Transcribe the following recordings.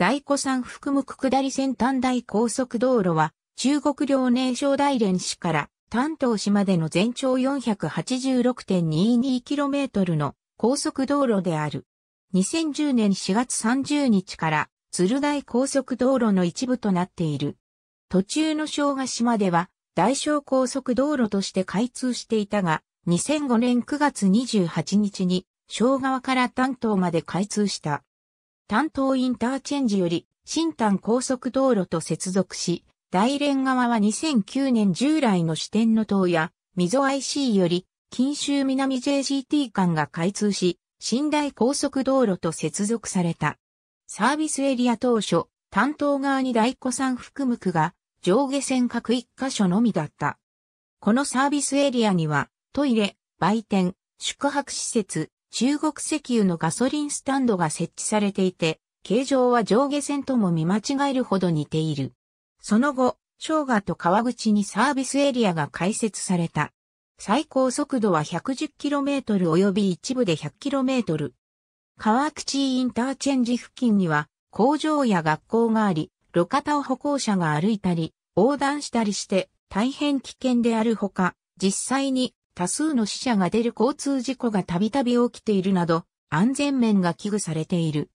大湖山含む下り線短大高速道路は、中国領寧省大連市から丹東市までの全長 486.22km の高速道路である。2010年4月30日から鶴大高速道路の一部となっている。途中の小ヶ島では大小高速道路として開通していたが、2005年9月28日に小川から丹東まで開通した。担当インターチェンジより新丹高速道路と接続し、大連側は2009年従来の支店の塔や、溝 IC より、近州南 JGT 間が開通し、新台高速道路と接続された。サービスエリア当初、担当側に大古山含む区が上下線各1箇所のみだった。このサービスエリアにはトイレ、売店、宿泊施設、中国石油のガソリンスタンドが設置されていて、形状は上下線とも見間違えるほど似ている。その後、昭和と川口にサービスエリアが開設された。最高速度は 110km 及び一部で 100km。川口インターチェンジ付近には工場や学校があり、路肩を歩行者が歩いたり、横断したりして大変危険であるほか、実際に多数の死者が出る交通事故がたびたび起きているなど、安全面が危惧されている。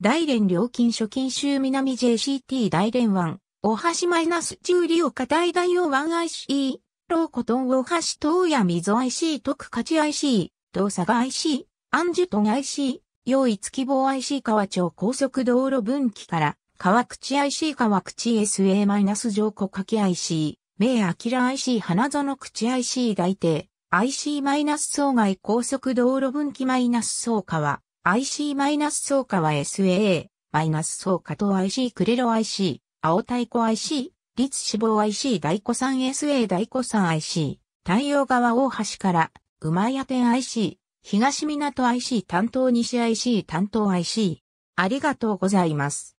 大連料金所金州南 JCT 大連湾、大橋マイナス中利岡大大王 1IC、ローコトン大橋東谷溝 IC 価勝 IC、動作が IC、アンジュトン IC、用意月棒 IC 川町高速道路分岐から、川口 IC 川口 SA- 上古掛 IC、名アキラ IC 花園口 IC 大定 IC- マイナス総外高速道路分岐マイナス総価は、IC- マイナス総価は SAA、マイナス総価と IC クレロ IC、青太鼓 IC、立志望 IC 大子さん SA 大子さん IC、太陽川大橋から、馬屋店 IC、東港 IC 担当西 IC 担当 IC。ありがとうございます。